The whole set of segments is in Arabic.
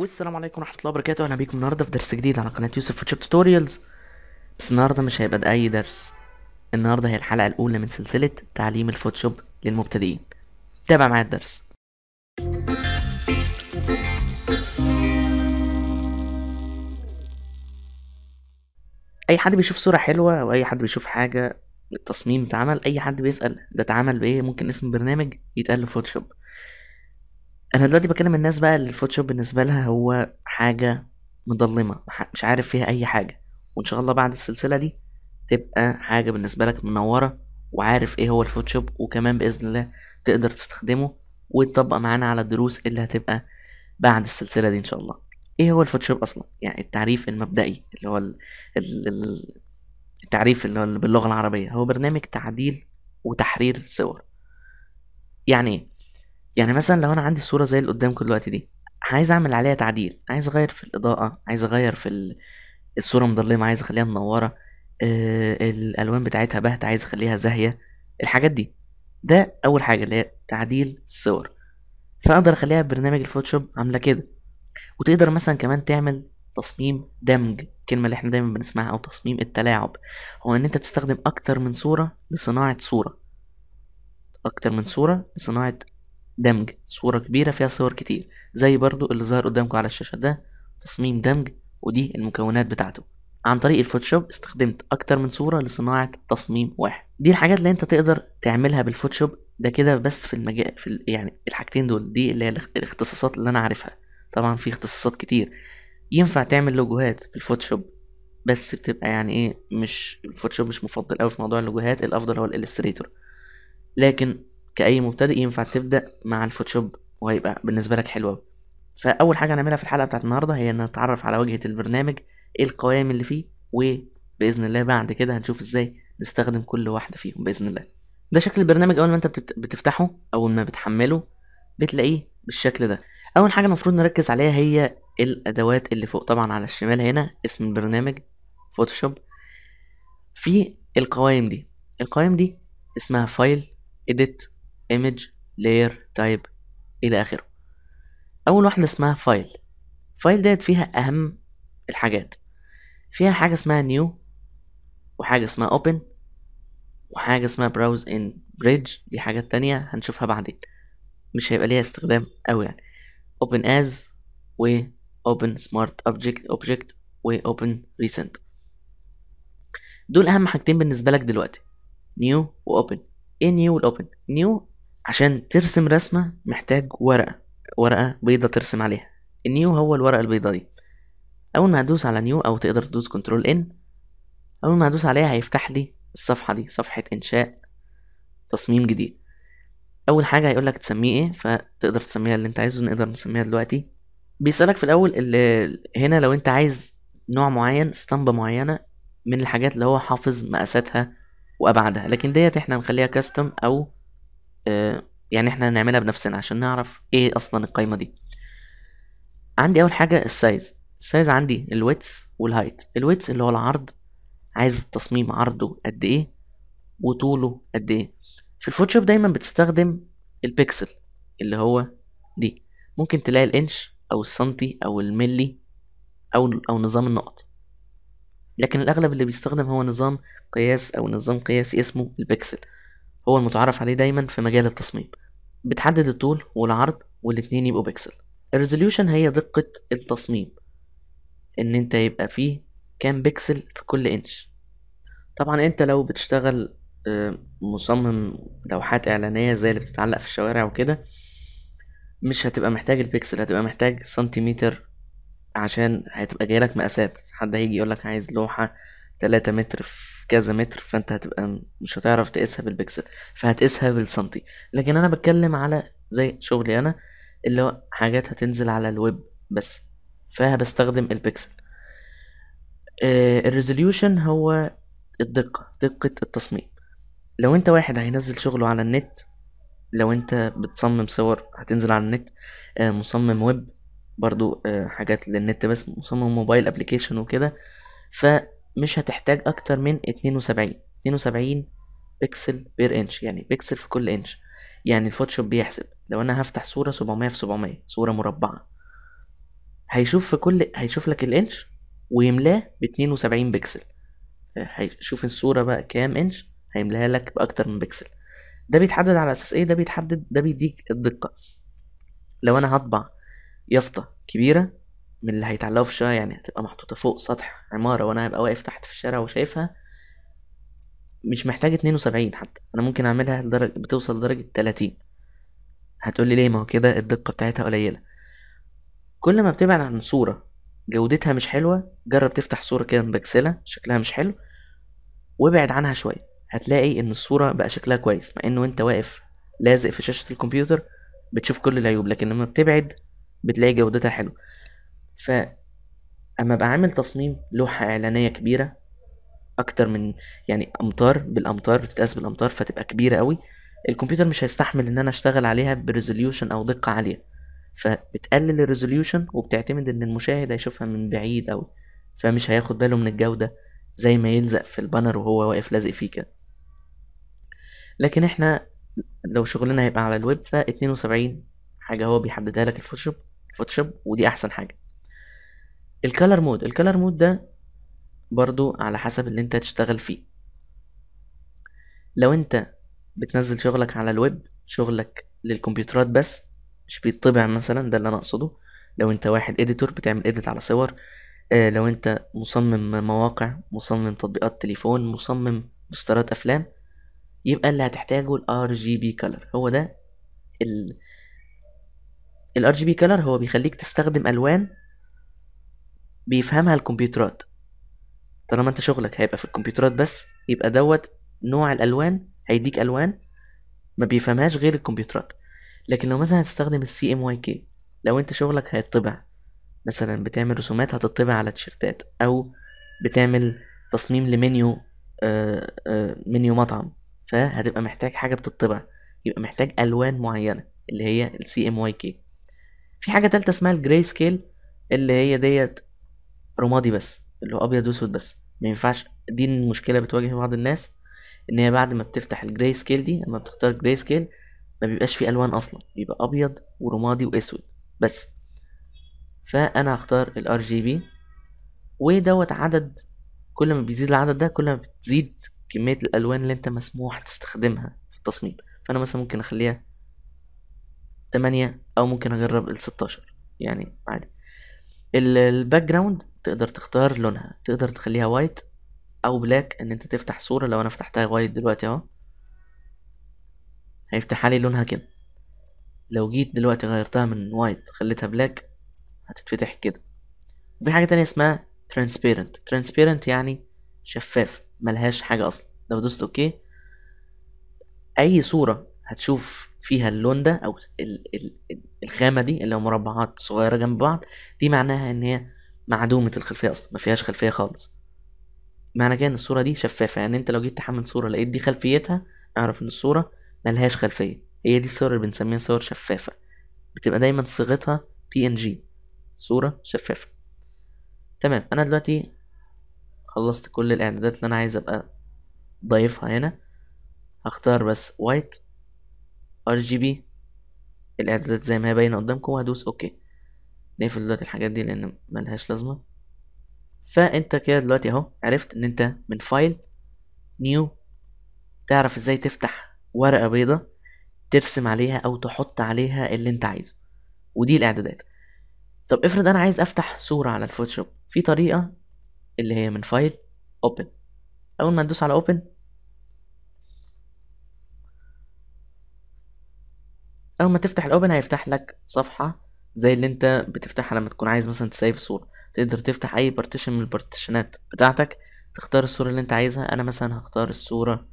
والسلام عليكم ورحمه الله وبركاته اهلا بيكم النهارده في درس جديد على قناه يوسف فوتوشوب توتوريالز بس النهارده مش هيبقى اي درس النهارده هي الحلقه الاولى من سلسله تعليم الفوتوشوب للمبتدئين تابع معايا الدرس اي حد بيشوف صوره حلوه او اي حد بيشوف حاجه التصميم اتعمل اي حد بيسال ده اتعمل بايه ممكن اسم برنامج يتقال له فوتوشوب انا دلوقتي بكلم الناس بقى اللي الفوتوشوب بالنسبه لها هو حاجه مضلمه مش عارف فيها اي حاجه وان شاء الله بعد السلسله دي تبقى حاجه بالنسبه لك منوره وعارف ايه هو الفوتوشوب وكمان باذن الله تقدر تستخدمه وتطبق معانا على الدروس اللي هتبقى بعد السلسله دي ان شاء الله ايه هو الفوتوشوب اصلا يعني التعريف المبدئي اللي هو ال... التعريف اللي هو باللغه العربيه هو برنامج تعديل وتحرير صور يعني ايه يعني مثلا لو انا عندي الصوره زي اللي قدامكم دلوقتي دي عايز اعمل عليها تعديل عايز اغير في الاضاءه عايز اغير في الصوره مظلمه عايز اخليها منوره آه الالوان بتاعتها باهته عايز اخليها زاهيه الحاجات دي ده اول حاجه اللي هي تعديل الصور فاقدر اخليها ببرنامج الفوتوشوب عامله كده وتقدر مثلا كمان تعمل تصميم دمج الكلمه اللي احنا دايما بنسمعها او تصميم التلاعب هو ان انت تستخدم اكتر من صوره لصناعه صوره اكتر من صوره لصناعه دمج صورة كبيرة فيها صور كتير زي برضو اللي ظهر قدامكم على الشاشة ده تصميم دمج ودي المكونات بتاعته عن طريق الفوتوشوب استخدمت اكتر من صورة لصناعة تصميم واحد دي الحاجات اللي انت تقدر تعملها بالفوتوشوب ده كده بس في المجال في ال... يعني الحاجتين دول دي اللي هي الاختصاصات اللي انا عارفها طبعا في اختصاصات كتير ينفع تعمل لوجوهات بالفوتوشوب بس بتبقى يعني ايه مش الفوتوشوب مش مفضل قوي في موضوع اللوجوهات الافضل هو الالستريتور لكن كأي مبتدئ ينفع تبدأ مع الفوتوشوب وهيبقى بالنسبة لك حلو فأول حاجة هنعملها في الحلقة بتاعت النهاردة هي إن نتعرف على واجهة البرنامج إيه القوائم اللي فيه وبإذن الله بعد كده هنشوف إزاي نستخدم كل واحدة فيهم بإذن الله ده شكل البرنامج أول ما أنت بتفتحه أول ما بتحمله بتلاقيه بالشكل ده أول حاجة المفروض نركز عليها هي الأدوات اللي فوق طبعا على الشمال هنا اسم البرنامج فوتوشوب في القوائم دي القوائم دي اسمها فايل إيديت image layer type الى اخره اول واحده اسمها فايل فايل ديت فيها اهم الحاجات فيها حاجه اسمها new وحاجه اسمها open وحاجه اسمها browse in bridge دي حاجات تانية هنشوفها بعدين مش هيبقى ليها استخدام قوي يعني open as و open smart object اوبجكت و open recent دول اهم حاجتين بالنسبه لك دلوقتي new واوبن open ايه new والاوبن open عشان ترسم رسمة محتاج ورقة ورقة بيضة ترسم عليها النيو هو الورقة البيضة دي أول ما هدوس على نيو أو تقدر تدوس كنترول إن أول ما هدوس عليها هيفتح لي الصفحة دي صفحة إنشاء تصميم جديد أول حاجة هيقولك تسميه إيه فتقدر تسميها اللي أنت عايزه نقدر نسميها دلوقتي بيسألك في الأول اللي هنا لو أنت عايز نوع معين اسطمبة معينة من الحاجات اللي هو حافظ مقاساتها وأبعادها لكن ديت احنا هنخليها كاستم أو آه، يعني احنا هنعملها بنفسنا عشان نعرف ايه اصلا القايمه دي عندي اول حاجه السايز السايز عندي الويتس والهايت الويتس اللي هو العرض عايز التصميم عرضه قد ايه وطوله قد ايه في الفوتوشوب دايما بتستخدم البيكسل اللي هو دي ممكن تلاقي الانش او السنتي او الملي او او نظام النقط لكن الاغلب اللي بيستخدم هو نظام قياس او نظام قياسي اسمه البيكسل هو المتعارف عليه دايما في مجال التصميم بتحدد الطول والعرض والاتنين يبقوا بيكسل الريزوليوشن هي دقة التصميم ان انت يبقى فيه كام بيكسل في كل انش طبعا انت لو بتشتغل آه، مصمم لوحات اعلانية زي اللي بتتعلق في الشوارع وكده مش هتبقى محتاج البيكسل هتبقى محتاج سنتيمتر عشان هتبقى جايلك مقاسات حد هيجي يقولك عايز لوحة 3 متر في كذا متر فانت هتبقى مش هتعرف تقيسها بالبكسل فهتقيسها بالسنتي لكن انا بتكلم على زي شغلي انا اللي هو حاجات هتنزل على الويب بس بستخدم البكسل آه، الريزوليوشن هو الدقة دقة التصميم لو انت واحد هينزل شغله على النت لو انت بتصمم صور هتنزل على النت آه، مصمم ويب برضو آه، حاجات للنت بس مصمم موبايل ابلكيشن وكده ف مش هتحتاج اكتر من 72 72 بكسل بير انش يعني بكسل في كل انش يعني الفوتوشوب بيحسب لو انا هفتح صورة 700 في 700 صورة مربعة هيشوف في كل هيشوف لك الانش ويملاه ب 72 بكسل هيشوف الصورة بقى كام انش هيملاها لك باكتر من بكسل ده بيتحدد على اساس ايه ده بيتحدد ده بيديك الدقة لو انا هطبع يافطة كبيرة من اللي هيتعلقوا في الشارع يعني هتبقى محطوطة فوق سطح عمارة وأنا هبقى واقف تحت في الشارع وشايفها مش محتاج اتنين وسبعين حتى أنا ممكن أعملها لدرجة بتوصل لدرجة تلاتين هتقولي ليه ما هو كده الدقة بتاعتها قليلة كل ما بتبعد عن صورة جودتها مش حلوة جرب تفتح صورة كده مبكسلة شكلها مش حلو وابعد عنها شوية هتلاقي ان الصورة بقى شكلها كويس مع انه انت واقف لازق في شاشة الكمبيوتر بتشوف كل العيوب لكن لما بتبعد بتلاقي جودتها حلوه ف اما ابقى عامل تصميم لوحه اعلانيه كبيره اكتر من يعني امتار بالامتار بتتقاس بالامتار فتبقى كبيره قوي الكمبيوتر مش هيستحمل ان انا اشتغل عليها بريزوليوشن او دقه عاليه فبتقلل الريزوليوشن وبتعتمد ان المشاهد هيشوفها من بعيد قوي فمش هياخد باله من الجوده زي ما يلزق في البانر وهو واقف لازق فيه كده لكن احنا لو شغلنا هيبقى على الويب ف 72 حاجه هو بيحددها لك الفوتوشوب الفوتوشوب ودي احسن حاجه الكالر مود الكالر مود ده برضو على حسب اللي انت هتشتغل فيه لو انت بتنزل شغلك على الويب شغلك للكمبيوترات بس مش بيطبع مثلا ده اللي انا اقصده لو انت واحد اديتور بتعمل اديت على صور آه لو انت مصمم مواقع مصمم تطبيقات تليفون مصمم بوسترات افلام يبقى اللي هتحتاجه ال RGB color هو ده ال الار جي بي هو بيخليك تستخدم الوان بيفهمها الكمبيوترات طالما انت شغلك هيبقى في الكمبيوترات بس يبقى دوت نوع الالوان هيديك الوان ما بيفهمهاش غير الكمبيوترات لكن لو مثلا هتستخدم السي ام واي كي لو انت شغلك هيطبع مثلا بتعمل رسومات هتطبع على تيشرتات او بتعمل تصميم لمنيو آه، آه، منيو مطعم فهتبقى محتاج حاجه بتطبع يبقى محتاج الوان معينه اللي هي السي ام واي كي في حاجه تالتة اسمها الجراي سكيل اللي هي ديت رمادي بس اللي هو ابيض واسود بس ما ينفعش دي المشكله بتواجه بعض الناس ان هي بعد ما بتفتح الجراي سكيل دي لما بتختار الجراي سكيل ما بيبقاش فيه الوان اصلا بيبقى ابيض ورمادي واسود بس فانا هختار الار جي بي ودوت عدد كل ما بيزيد العدد ده كل ما بتزيد كميه الالوان اللي انت مسموح تستخدمها في التصميم فانا مثلا ممكن اخليها تمانية او ممكن اجرب ال 16 يعني عادي الباك جراوند تقدر تختار لونها تقدر تخليها وايت او بلاك ان انت تفتح صورة لو انا فتحتها وايت دلوقتي اهو هيفتحها لي لونها كده لو جيت دلوقتي غيرتها من وايت خليتها بلاك هتتفتح كده وفي حاجة تانية اسمها transparent transparent يعني شفاف ملهاش حاجة اصلا لو دوست اوكي اي صورة هتشوف فيها اللون ده او ال ال الخامه دي اللي هو مربعات صغيره جنب بعض دي معناها ان هي معدومه الخلفيه اصلا ما فيهاش خلفيه خالص معنى كده ان الصوره دي شفافه يعني انت لو جيت تحمل صوره لقيت دي خلفيتها اعرف ان الصوره ملهاش خلفيه هي دي الصور اللي بنسميها صور شفافه بتبقى دايما صيغتها بي ان جي صوره شفافه تمام انا دلوقتي خلصت كل الاعدادات اللي انا عايز ابقى ضايفها هنا هختار بس white ار جي بي الاعدادات زي ما هي باينه قدامكم وهدوس اوكي نقفل دلوقتي الحاجات دي لان ملهاش لازمه فانت كده دلوقتي اهو عرفت ان انت من فايل نيو تعرف ازاي تفتح ورقه بيضه ترسم عليها او تحط عليها اللي انت عايزه ودي الاعدادات طب افرض انا عايز افتح صوره على الفوتوشوب في طريقه اللي هي من فايل اوبن اول ما ندوس على اوبن اول ما تفتح الاوبن هيفتح لك صفحه زي اللي انت بتفتحها لما تكون عايز مثلا تسيف صوره تقدر تفتح اي بارتيشن من البارتيشنات بتاعتك تختار الصوره اللي انت عايزها انا مثلا هختار الصوره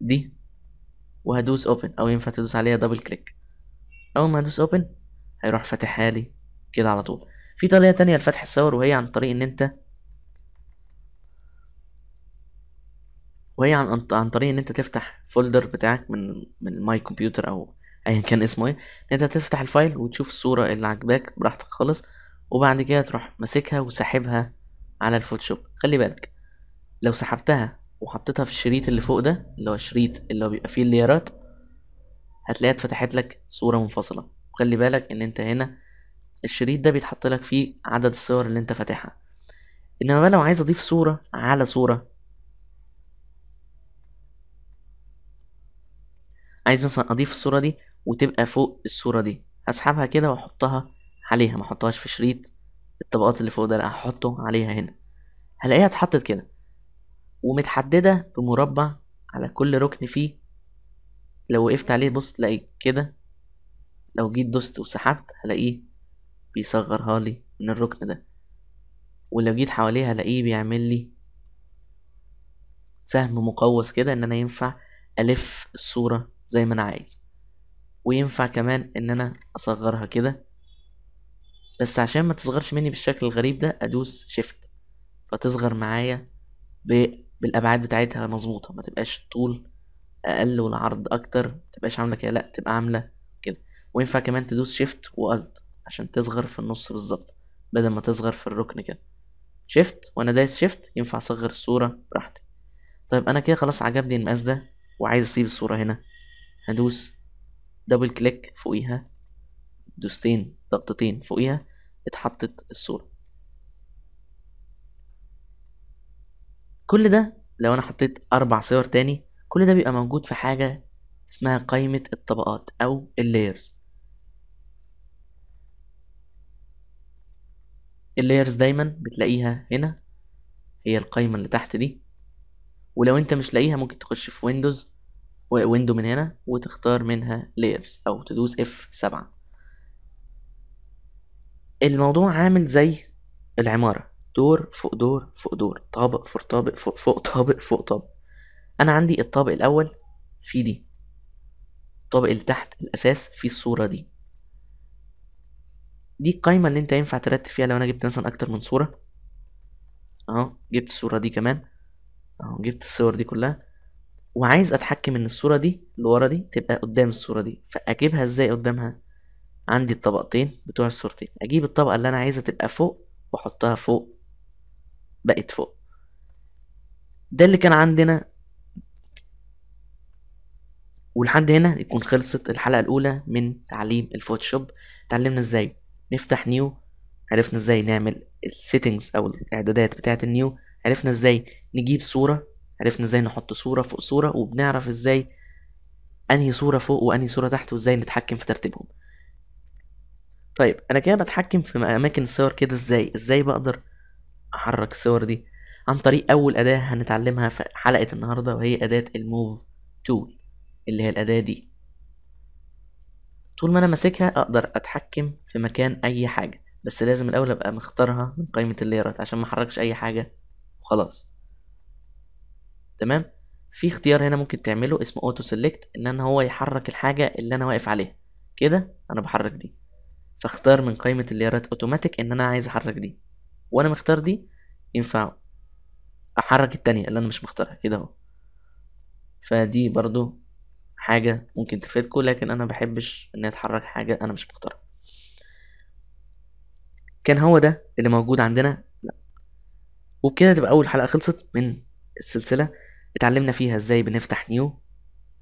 دي وهدوس اوبن او ينفع تدوس عليها دبل كليك اول ما هدوس اوبن هيروح فاتحها لي كده على طول في طريقه تانية لفتح الصور وهي عن طريق ان انت وهي عن عن طريق ان انت تفتح فولدر بتاعك من من ماي كمبيوتر او ايا كان اسمه ايه ان انت تفتح الفايل وتشوف الصوره اللي عجباك براحتك خالص وبعد كده تروح ماسكها وساحبها على الفوتوشوب خلي بالك لو سحبتها وحطيتها في الشريط اللي فوق ده اللي هو الشريط اللي هو بيبقى فيه الليرات هتلاقيها اتفتحت لك صوره منفصله وخلي بالك ان انت هنا الشريط ده بيتحط لك فيه عدد الصور اللي انت فاتحها انما بقى لو عايز اضيف صوره على صوره عايز مثلا اضيف الصورة دي وتبقى فوق الصورة دي هسحبها كده واحطها عليها ما احطهاش في شريط الطبقات اللي فوق ده لا هحطه عليها هنا هلاقيها اتحطت كده ومتحددة بمربع على كل ركن فيه لو وقفت عليه بص تلاقي كده لو جيت دوست وسحبت هلاقيه بيصغرها لي من الركن ده ولو جيت حواليها هلاقيه بيعمل لي سهم مقوس كده ان انا ينفع الف الصورة زي ما انا عايز وينفع كمان ان انا اصغرها كده بس عشان ما تصغرش مني بالشكل الغريب ده ادوس شيفت فتصغر معايا بالابعاد بتاعتها مظبوطه ما تبقاش الطول اقل والعرض اكتر ما تبقاش عامله كده لا تبقى عامله كده وينفع كمان تدوس شيفت والت عشان تصغر في النص بالظبط بدل ما تصغر في الركن كده شيفت وانا دايس شيفت ينفع اصغر الصوره براحتي طيب انا كده خلاص عجبني المقاس ده وعايز اسيب الصوره هنا هدوس دبل كليك فوقيها دوستين ضغطتين فوقيها اتحطت الصورة كل ده لو انا حطيت اربع صور تاني كل ده بيبقى موجود في حاجة اسمها قائمة الطبقات او اللايرز اللايرز دايما بتلاقيها هنا هي القائمة اللي تحت دي ولو انت مش لاقيها ممكن تخش في ويندوز ويندو من هنا وتختار منها layers او تدوس F7 الموضوع عامل زي العمارة دور فوق دور فوق دور طابق فوق طابق فوق, فوق طابق فوق طابق انا عندي الطابق الاول في دي الطابق اللي تحت الاساس في الصورة دي دي القايمة اللي انت ينفع ترتب فيها لو انا جبت مثلا اكتر من صورة اهو جبت الصورة دي كمان اهو جبت الصور دي كلها وعايز اتحكم ان الصورة دي اللي ورا دي تبقى قدام الصورة دي فاجيبها ازاي قدامها عندي الطبقتين بتوع الصورتين اجيب الطبقة اللي انا عايزها تبقى فوق واحطها فوق بقت فوق ده اللي كان عندنا ولحد هنا يكون خلصت الحلقة الأولى من تعليم الفوتوشوب اتعلمنا ازاي نفتح نيو عرفنا ازاي نعمل السيتنجز او الاعدادات بتاعة النيو عرفنا ازاي نجيب صورة عرفنا ازاي نحط صورة فوق صورة وبنعرف ازاي انهي صورة فوق وانهي صورة تحت وازاي نتحكم في ترتيبهم طيب انا كده بتحكم في اماكن الصور كده ازاي ازاي بقدر احرك الصور دي عن طريق اول اداة هنتعلمها في حلقة النهاردة وهي اداة الموف تول اللي هي الاداة دي طول ما انا ماسكها اقدر اتحكم في مكان اي حاجة بس لازم الاول ابقى مختارها من قائمة الليرات عشان ما احركش اي حاجة وخلاص تمام في اختيار هنا ممكن تعمله اسمه اوتو سيلكت ان انا هو يحرك الحاجه اللي انا واقف عليها كده انا بحرك دي فاختار من قائمه الليارات اوتوماتيك ان انا عايز احرك دي وانا مختار دي ينفع احرك التانية اللي انا مش مختارها كده اهو فدي برضو حاجة ممكن تفيدكم لكن انا بحبش ان اتحرك حاجة انا مش مختارها كان هو ده اللي موجود عندنا لا وبكده تبقى اول حلقة خلصت من السلسلة اتعلمنا فيها ازاي بنفتح نيو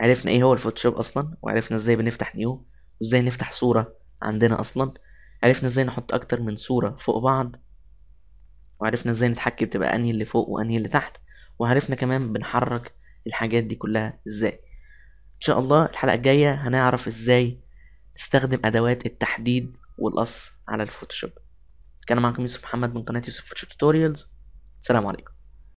عرفنا ايه هو الفوتوشوب اصلا وعرفنا ازاي بنفتح نيو وازاي نفتح صورة عندنا اصلا عرفنا ازاي نحط اكتر من صورة فوق بعض وعرفنا ازاي نتحكم تبقى انهي اللي فوق وانهي اللي تحت وعرفنا كمان بنحرك الحاجات دي كلها ازاي ان شاء الله الحلقة الجاية هنعرف ازاي نستخدم ادوات التحديد والقص على الفوتوشوب كان معكم يوسف محمد من قناة يوسف فوتوشوب توتوريالز سلام عليكم